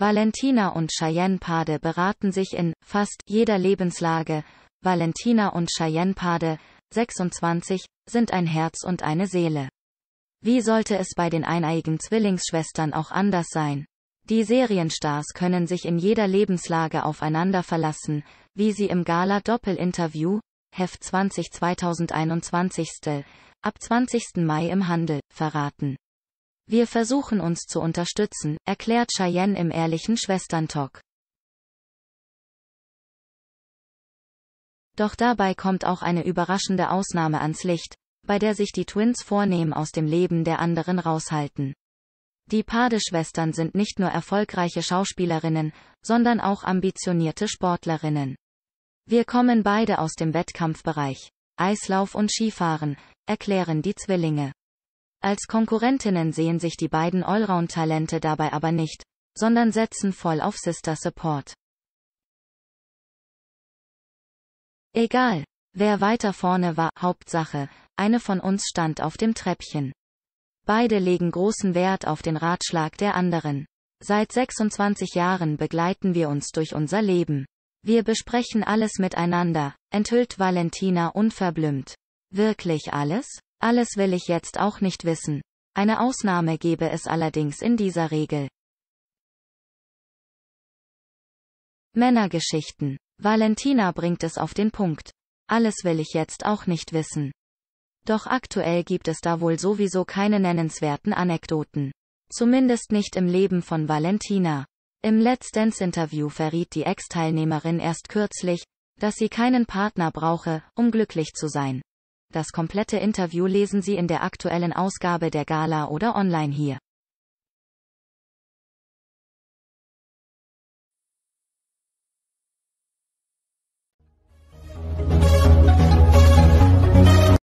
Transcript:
Valentina und Cheyenne Pade beraten sich in fast jeder Lebenslage. Valentina und Cheyenne Pade, 26, sind ein Herz und eine Seele. Wie sollte es bei den eineiigen Zwillingsschwestern auch anders sein? Die Serienstars können sich in jeder Lebenslage aufeinander verlassen, wie sie im Gala-Doppel-Interview, Heft 20 2021, ab 20. Mai im Handel, verraten. Wir versuchen uns zu unterstützen, erklärt Cheyenne im ehrlichen Schwestern-Talk. Doch dabei kommt auch eine überraschende Ausnahme ans Licht, bei der sich die Twins vornehm aus dem Leben der anderen raushalten. Die Padeschwestern sind nicht nur erfolgreiche Schauspielerinnen, sondern auch ambitionierte Sportlerinnen. Wir kommen beide aus dem Wettkampfbereich, Eislauf und Skifahren, erklären die Zwillinge. Als Konkurrentinnen sehen sich die beiden Allround-Talente dabei aber nicht, sondern setzen voll auf Sister Support. Egal, wer weiter vorne war, Hauptsache, eine von uns stand auf dem Treppchen. Beide legen großen Wert auf den Ratschlag der anderen. Seit 26 Jahren begleiten wir uns durch unser Leben. Wir besprechen alles miteinander, enthüllt Valentina unverblümt. Wirklich alles? Alles will ich jetzt auch nicht wissen. Eine Ausnahme gebe es allerdings in dieser Regel. Männergeschichten. Valentina bringt es auf den Punkt. Alles will ich jetzt auch nicht wissen. Doch aktuell gibt es da wohl sowieso keine nennenswerten Anekdoten. Zumindest nicht im Leben von Valentina. Im Let's Dance-Interview verriet die Ex-Teilnehmerin erst kürzlich, dass sie keinen Partner brauche, um glücklich zu sein. Das komplette Interview lesen Sie in der aktuellen Ausgabe der Gala oder online hier.